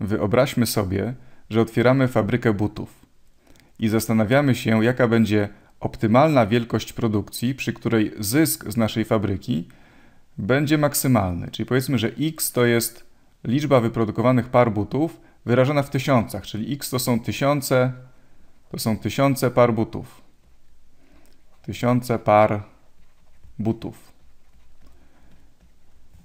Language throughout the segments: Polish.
Wyobraźmy sobie, że otwieramy fabrykę butów i zastanawiamy się, jaka będzie optymalna wielkość produkcji, przy której zysk z naszej fabryki będzie maksymalny. Czyli powiedzmy, że x to jest liczba wyprodukowanych par butów wyrażona w tysiącach, czyli x to są tysiące, to są tysiące par butów. Tysiące par butów.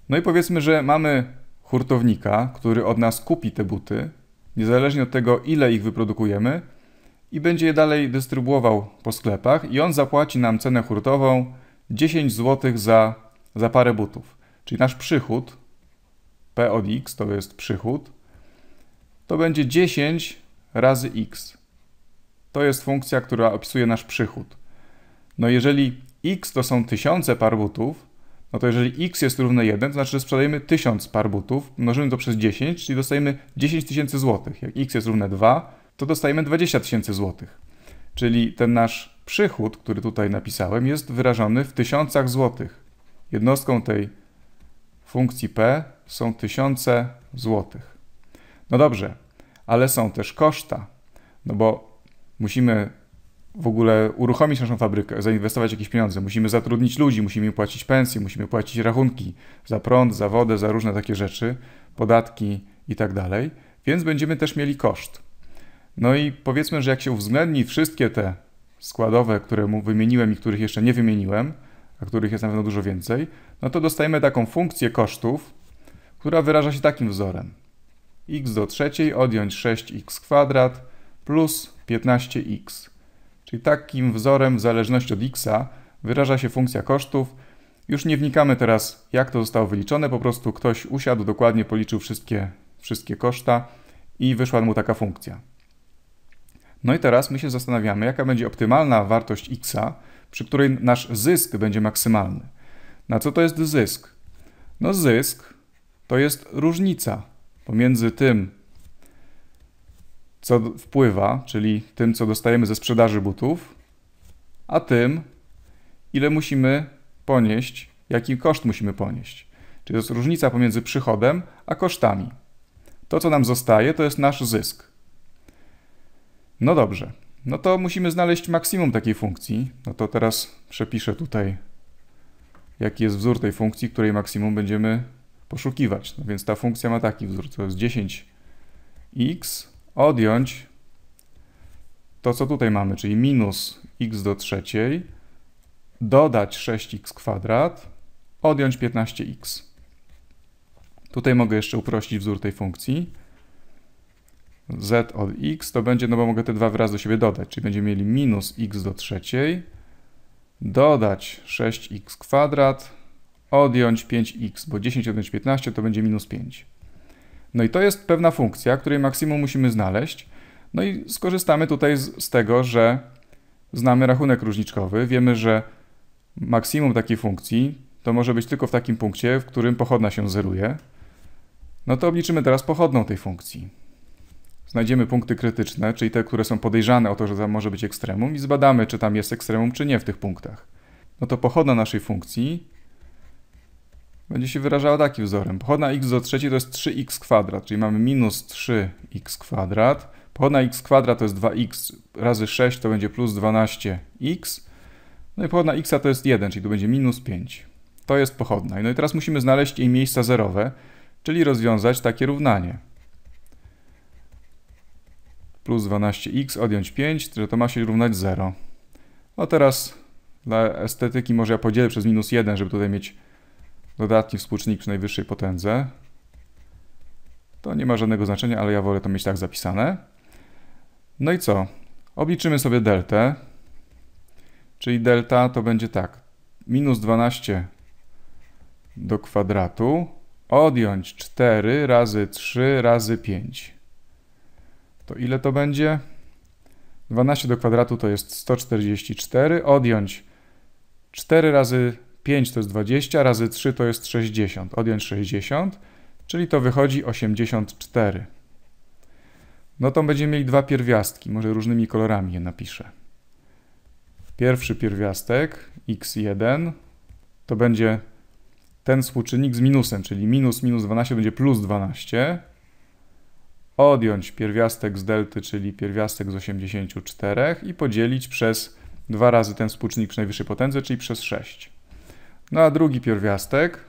No i powiedzmy, że mamy hurtownika, który od nas kupi te buty, niezależnie od tego, ile ich wyprodukujemy, i będzie je dalej dystrybuował po sklepach, i on zapłaci nam cenę hurtową 10 zł za, za parę butów. Czyli nasz przychód, P od X to jest przychód, to będzie 10 razy X. To jest funkcja, która opisuje nasz przychód. No jeżeli X to są tysiące par butów, no to jeżeli x jest równe 1, to znaczy, że sprzedajemy 1000 par butów, mnożymy to przez 10, czyli dostajemy 10 tysięcy złotych. Jak x jest równe 2, to dostajemy 20 tysięcy złotych. Czyli ten nasz przychód, który tutaj napisałem, jest wyrażony w tysiącach złotych. Jednostką tej funkcji p są tysiące złotych. No dobrze, ale są też koszta, no bo musimy w ogóle uruchomić naszą fabrykę, zainwestować jakieś pieniądze. Musimy zatrudnić ludzi, musimy płacić pensje, musimy płacić rachunki za prąd, za wodę, za różne takie rzeczy, podatki i tak dalej, więc będziemy też mieli koszt. No i powiedzmy, że jak się uwzględni wszystkie te składowe, które mu wymieniłem i których jeszcze nie wymieniłem, a których jest na pewno dużo więcej, no to dostajemy taką funkcję kosztów, która wyraża się takim wzorem. x do trzeciej odjąć 6x kwadrat plus 15x Czyli takim wzorem w zależności od x wyraża się funkcja kosztów. Już nie wnikamy teraz, jak to zostało wyliczone, po prostu ktoś usiadł, dokładnie policzył wszystkie, wszystkie koszta i wyszła mu taka funkcja. No i teraz my się zastanawiamy, jaka będzie optymalna wartość x, przy której nasz zysk będzie maksymalny. Na co to jest zysk? No zysk to jest różnica pomiędzy tym, co wpływa, czyli tym, co dostajemy ze sprzedaży butów, a tym, ile musimy ponieść, jaki koszt musimy ponieść. Czyli to jest różnica pomiędzy przychodem a kosztami. To, co nam zostaje, to jest nasz zysk. No dobrze, no to musimy znaleźć maksimum takiej funkcji. No to teraz przepiszę tutaj, jaki jest wzór tej funkcji, której maksimum będziemy poszukiwać. No więc ta funkcja ma taki wzór, to jest 10x odjąć to, co tutaj mamy, czyli minus x do trzeciej, dodać 6x kwadrat, odjąć 15x. Tutaj mogę jeszcze uprościć wzór tej funkcji. z od x to będzie, no bo mogę te dwa wyrazy do siebie dodać, czyli będziemy mieli minus x do trzeciej, dodać 6x kwadrat, odjąć 5x, bo 10 odjąć 15 to będzie minus 5. No i to jest pewna funkcja, której maksimum musimy znaleźć. No i skorzystamy tutaj z, z tego, że znamy rachunek różniczkowy, wiemy, że maksimum takiej funkcji to może być tylko w takim punkcie, w którym pochodna się zeruje. No to obliczymy teraz pochodną tej funkcji. Znajdziemy punkty krytyczne, czyli te, które są podejrzane o to, że tam może być ekstremum i zbadamy, czy tam jest ekstremum, czy nie w tych punktach. No to pochodna naszej funkcji będzie się wyrażała takim wzorem. Pochodna x do trzeciej to jest 3x kwadrat, czyli mamy minus 3x kwadrat. Pochodna x kwadrat to jest 2x razy 6 to będzie plus 12x. No i pochodna x to jest 1, czyli to będzie minus 5. To jest pochodna. No i teraz musimy znaleźć jej miejsca zerowe, czyli rozwiązać takie równanie. Plus 12x odjąć 5, to ma się równać 0. No teraz dla estetyki może ja podzielę przez minus 1, żeby tutaj mieć dodatni współczynnik przy najwyższej potędze. To nie ma żadnego znaczenia, ale ja wolę to mieć tak zapisane. No i co? Obliczymy sobie deltę. Czyli delta to będzie tak. Minus 12 do kwadratu odjąć 4 razy 3 razy 5. To ile to będzie? 12 do kwadratu to jest 144. Odjąć 4 razy 5 to jest 20, razy 3 to jest 60. Odjąć 60, czyli to wychodzi 84. No to będziemy mieli dwa pierwiastki, może różnymi kolorami je napiszę. Pierwszy pierwiastek, x1, to będzie ten współczynnik z minusem, czyli minus minus 12 będzie plus 12. Odjąć pierwiastek z delty, czyli pierwiastek z 84 i podzielić przez dwa razy ten współczynnik przy najwyższej potędze, czyli przez 6. No a drugi pierwiastek,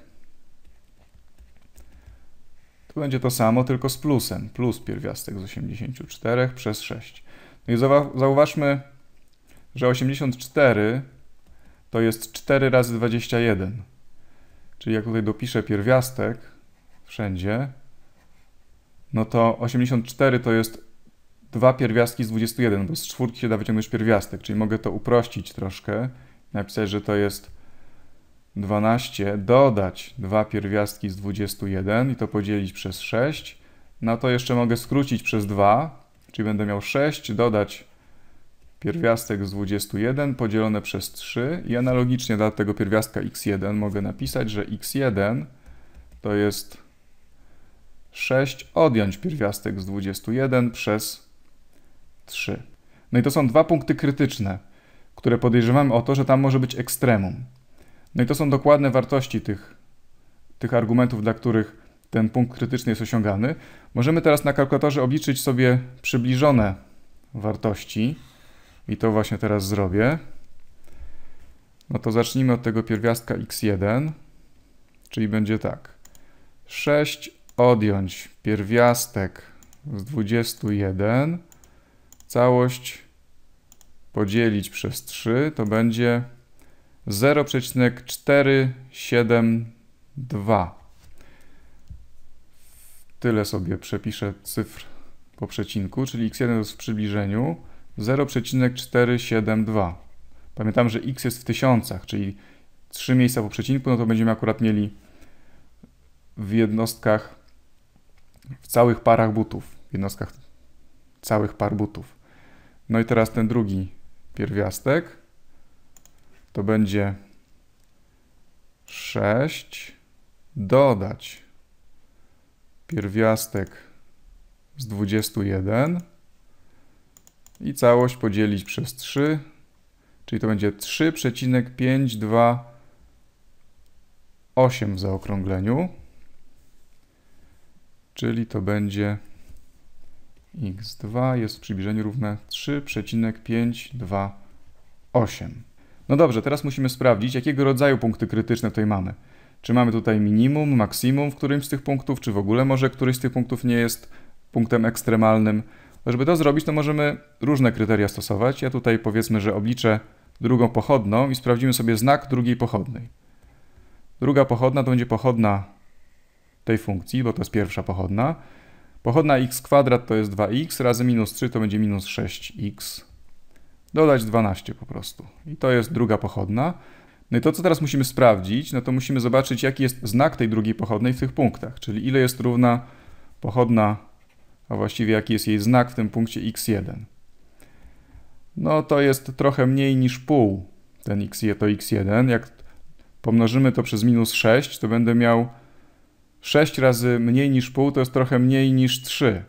to będzie to samo, tylko z plusem, plus pierwiastek z 84 przez 6. No i zauważmy, że 84 to jest 4 razy 21. Czyli jak tutaj dopiszę pierwiastek wszędzie, no to 84 to jest dwa pierwiastki z 21, bo z czwórki się da wyciągnąć pierwiastek, czyli mogę to uprościć troszkę, napisać, że to jest 12 dodać 2 pierwiastki z 21 i to podzielić przez 6. no to jeszcze mogę skrócić przez 2, czyli będę miał 6 dodać pierwiastek z 21 podzielone przez 3 i analogicznie dla tego pierwiastka x1 mogę napisać, że x1 to jest 6 odjąć pierwiastek z 21 przez 3. No i to są dwa punkty krytyczne, które podejrzewam o to, że tam może być ekstremum. No i to są dokładne wartości tych, tych argumentów, dla których ten punkt krytyczny jest osiągany. Możemy teraz na kalkulatorze obliczyć sobie przybliżone wartości i to właśnie teraz zrobię. No to zacznijmy od tego pierwiastka x1, czyli będzie tak. 6 odjąć pierwiastek z 21, całość podzielić przez 3, to będzie 0,472. Tyle sobie przepiszę cyfr po przecinku, czyli x1 jest w przybliżeniu 0,472. Pamiętam, że x jest w tysiącach, czyli 3 miejsca po przecinku, no to będziemy akurat mieli w jednostkach, w całych parach butów, w jednostkach całych par butów. No i teraz ten drugi pierwiastek to będzie 6 dodać pierwiastek z 21 i całość podzielić przez 3, czyli to będzie 3,528 w zaokrągleniu, czyli to będzie x2 jest w przybliżeniu równe 3,528. No dobrze, teraz musimy sprawdzić, jakiego rodzaju punkty krytyczne tutaj mamy. Czy mamy tutaj minimum, maksimum w którymś z tych punktów, czy w ogóle może któryś z tych punktów nie jest punktem ekstremalnym. No, żeby to zrobić, to możemy różne kryteria stosować. Ja tutaj powiedzmy, że obliczę drugą pochodną i sprawdzimy sobie znak drugiej pochodnej. Druga pochodna to będzie pochodna tej funkcji, bo to jest pierwsza pochodna. Pochodna x kwadrat to jest 2x, razy minus 3 to będzie minus 6x dodać 12 po prostu. I to jest druga pochodna. No i to, co teraz musimy sprawdzić, no to musimy zobaczyć, jaki jest znak tej drugiej pochodnej w tych punktach, czyli ile jest równa pochodna, a właściwie jaki jest jej znak w tym punkcie x1. No to jest trochę mniej niż pół ten x, to x1. Jak pomnożymy to przez minus 6, to będę miał 6 razy mniej niż pół, to jest trochę mniej niż 3.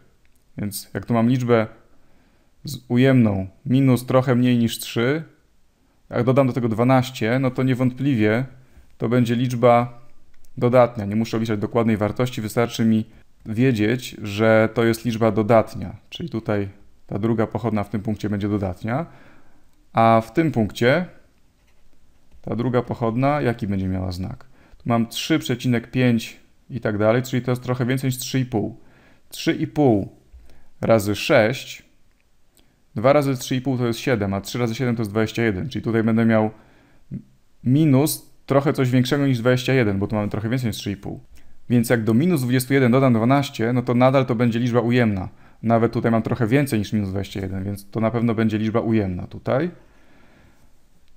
Więc jak tu mam liczbę z ujemną minus trochę mniej niż 3, jak dodam do tego 12, no to niewątpliwie to będzie liczba dodatnia. Nie muszę opisać dokładnej wartości, wystarczy mi wiedzieć, że to jest liczba dodatnia, czyli tutaj ta druga pochodna w tym punkcie będzie dodatnia, a w tym punkcie ta druga pochodna jaki będzie miała znak? Tu mam 3,5 i tak dalej, czyli to jest trochę więcej niż 3,5. 3,5 razy 6 2 razy 3,5 to jest 7, a 3 razy 7 to jest 21, czyli tutaj będę miał minus trochę coś większego niż 21, bo tu mamy trochę więcej niż 3,5. Więc jak do minus 21 dodam 12, no to nadal to będzie liczba ujemna. Nawet tutaj mam trochę więcej niż minus 21, więc to na pewno będzie liczba ujemna tutaj.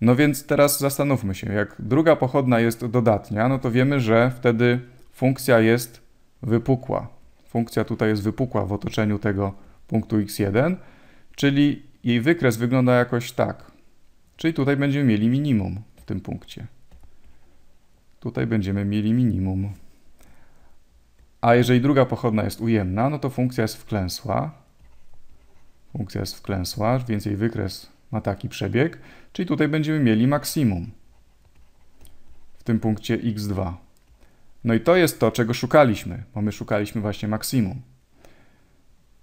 No więc teraz zastanówmy się, jak druga pochodna jest dodatnia, no to wiemy, że wtedy funkcja jest wypukła. Funkcja tutaj jest wypukła w otoczeniu tego punktu x1, czyli jej wykres wygląda jakoś tak. Czyli tutaj będziemy mieli minimum w tym punkcie. Tutaj będziemy mieli minimum. A jeżeli druga pochodna jest ujemna, no to funkcja jest wklęsła. Funkcja jest wklęsła, więc jej wykres ma taki przebieg. Czyli tutaj będziemy mieli maksimum w tym punkcie x2. No i to jest to, czego szukaliśmy, bo my szukaliśmy właśnie maksimum.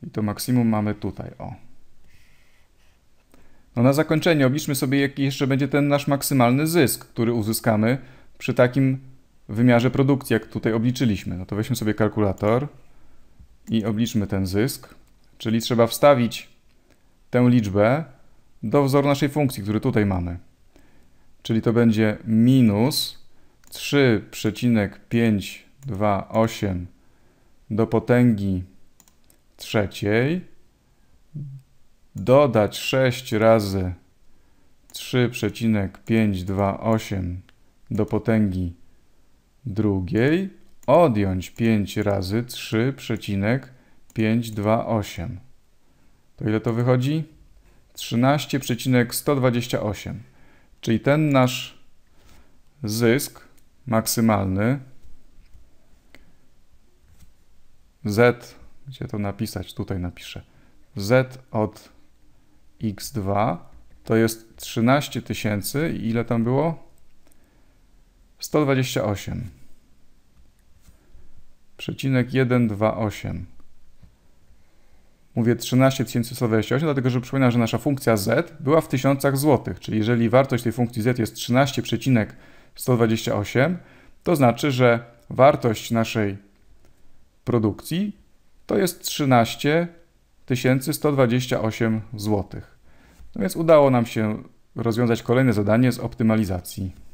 I to maksimum mamy tutaj, o. No na zakończenie obliczmy sobie, jaki jeszcze będzie ten nasz maksymalny zysk, który uzyskamy przy takim wymiarze produkcji, jak tutaj obliczyliśmy. No to weźmy sobie kalkulator i obliczmy ten zysk. Czyli trzeba wstawić tę liczbę do wzoru naszej funkcji, który tutaj mamy. Czyli to będzie minus 3,528 do potęgi trzeciej dodać 6 razy 3,528 do potęgi drugiej, odjąć 5 razy 3,528. To ile to wychodzi? 13,128. Czyli ten nasz zysk maksymalny Z, gdzie to napisać? Tutaj napiszę. Z od x2 to jest 13 tysięcy i ile tam było? 128. Przecinek 128. Mówię 13 128, dlatego że przypominam, że nasza funkcja z była w tysiącach złotych, czyli jeżeli wartość tej funkcji z jest 13,128, to znaczy, że wartość naszej produkcji to jest 13 1128 zł. No więc udało nam się rozwiązać kolejne zadanie z optymalizacji.